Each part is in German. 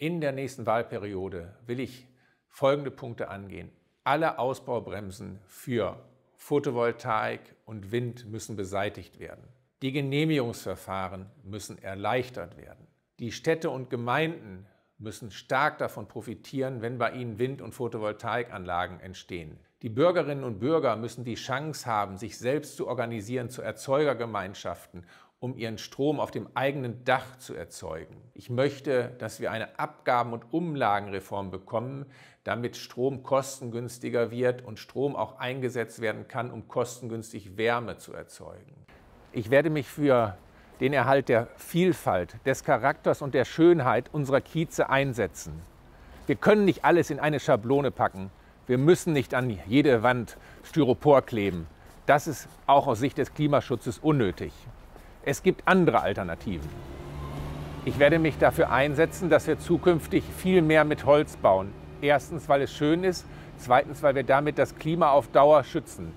in der nächsten Wahlperiode will ich folgende Punkte angehen. Alle Ausbaubremsen für Photovoltaik und Wind müssen beseitigt werden. Die Genehmigungsverfahren müssen erleichtert werden. Die Städte und Gemeinden müssen stark davon profitieren, wenn bei ihnen Wind- und Photovoltaikanlagen entstehen. Die Bürgerinnen und Bürger müssen die Chance haben, sich selbst zu organisieren zu Erzeugergemeinschaften um ihren Strom auf dem eigenen Dach zu erzeugen. Ich möchte, dass wir eine Abgaben- und Umlagenreform bekommen, damit Strom kostengünstiger wird und Strom auch eingesetzt werden kann, um kostengünstig Wärme zu erzeugen. Ich werde mich für den Erhalt der Vielfalt, des Charakters und der Schönheit unserer Kieze einsetzen. Wir können nicht alles in eine Schablone packen. Wir müssen nicht an jede Wand Styropor kleben. Das ist auch aus Sicht des Klimaschutzes unnötig. Es gibt andere Alternativen. Ich werde mich dafür einsetzen, dass wir zukünftig viel mehr mit Holz bauen. Erstens, weil es schön ist, zweitens, weil wir damit das Klima auf Dauer schützen.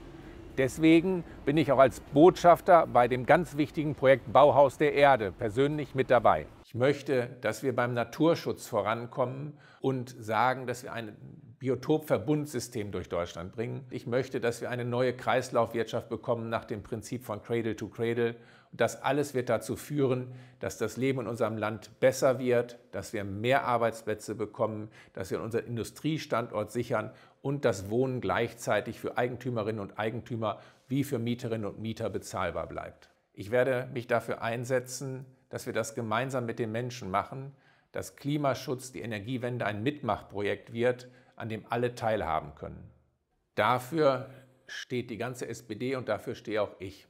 Deswegen bin ich auch als Botschafter bei dem ganz wichtigen Projekt Bauhaus der Erde persönlich mit dabei. Ich möchte, dass wir beim Naturschutz vorankommen und sagen, dass wir einen Biotopverbundsystem durch Deutschland bringen. Ich möchte, dass wir eine neue Kreislaufwirtschaft bekommen nach dem Prinzip von Cradle to Cradle. Und das alles wird dazu führen, dass das Leben in unserem Land besser wird, dass wir mehr Arbeitsplätze bekommen, dass wir unseren Industriestandort sichern und das Wohnen gleichzeitig für Eigentümerinnen und Eigentümer wie für Mieterinnen und Mieter bezahlbar bleibt. Ich werde mich dafür einsetzen, dass wir das gemeinsam mit den Menschen machen, dass Klimaschutz, die Energiewende ein Mitmachprojekt wird, an dem alle teilhaben können. Dafür steht die ganze SPD und dafür stehe auch ich.